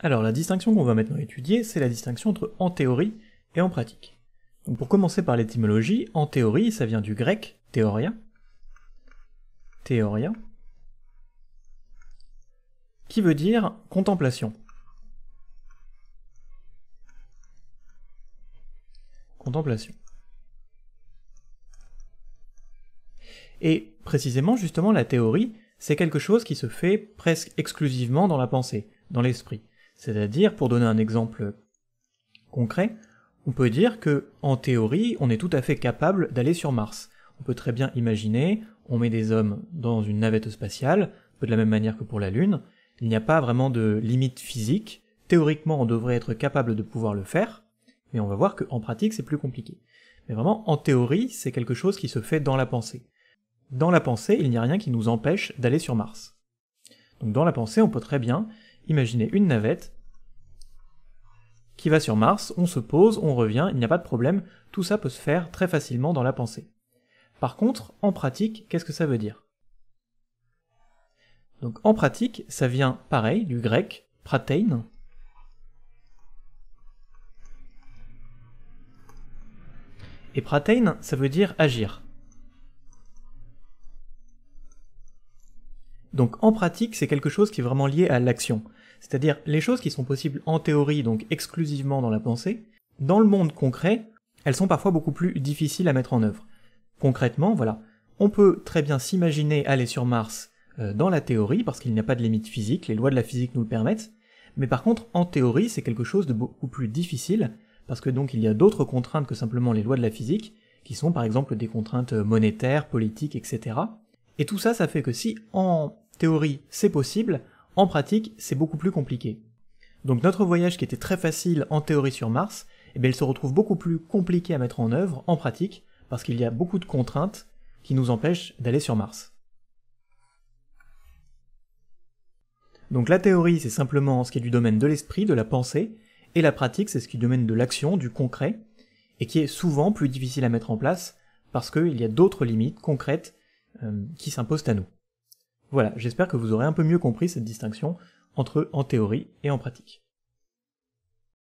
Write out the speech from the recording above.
Alors la distinction qu'on va maintenant étudier, c'est la distinction entre en théorie et en pratique. pour commencer par l'étymologie, en théorie, ça vient du grec théoria, théoria, qui veut dire contemplation. Contemplation. Et précisément, justement, la théorie, c'est quelque chose qui se fait presque exclusivement dans la pensée, dans l'esprit. C'est-à-dire, pour donner un exemple concret, on peut dire que, en théorie, on est tout à fait capable d'aller sur Mars. On peut très bien imaginer, on met des hommes dans une navette spatiale, peu de la même manière que pour la Lune, il n'y a pas vraiment de limite physique, théoriquement on devrait être capable de pouvoir le faire, mais on va voir qu'en pratique c'est plus compliqué. Mais vraiment, en théorie, c'est quelque chose qui se fait dans la pensée. Dans la pensée, il n'y a rien qui nous empêche d'aller sur Mars. Donc dans la pensée, on peut très bien imaginer une navette qui va sur Mars, on se pose, on revient, il n'y a pas de problème, tout ça peut se faire très facilement dans la pensée. Par contre, en pratique, qu'est-ce que ça veut dire Donc en pratique, ça vient pareil du grec pratein, Et pratein, ça veut dire agir. Donc en pratique, c'est quelque chose qui est vraiment lié à l'action. C'est-à-dire les choses qui sont possibles en théorie, donc exclusivement dans la pensée, dans le monde concret, elles sont parfois beaucoup plus difficiles à mettre en œuvre. Concrètement, voilà, on peut très bien s'imaginer aller sur Mars euh, dans la théorie, parce qu'il n'y a pas de limite physique, les lois de la physique nous le permettent, mais par contre, en théorie, c'est quelque chose de beaucoup plus difficile, parce que donc il y a d'autres contraintes que simplement les lois de la physique, qui sont par exemple des contraintes euh, monétaires, politiques, etc. Et tout ça, ça fait que si en théorie c'est possible, en pratique, c'est beaucoup plus compliqué. Donc notre voyage qui était très facile en théorie sur Mars, eh il se retrouve beaucoup plus compliqué à mettre en œuvre en pratique, parce qu'il y a beaucoup de contraintes qui nous empêchent d'aller sur Mars. Donc la théorie, c'est simplement ce qui est du domaine de l'esprit, de la pensée, et la pratique, c'est ce qui est du domaine de l'action, du concret, et qui est souvent plus difficile à mettre en place, parce qu'il y a d'autres limites concrètes euh, qui s'imposent à nous. Voilà, j'espère que vous aurez un peu mieux compris cette distinction entre en théorie et en pratique.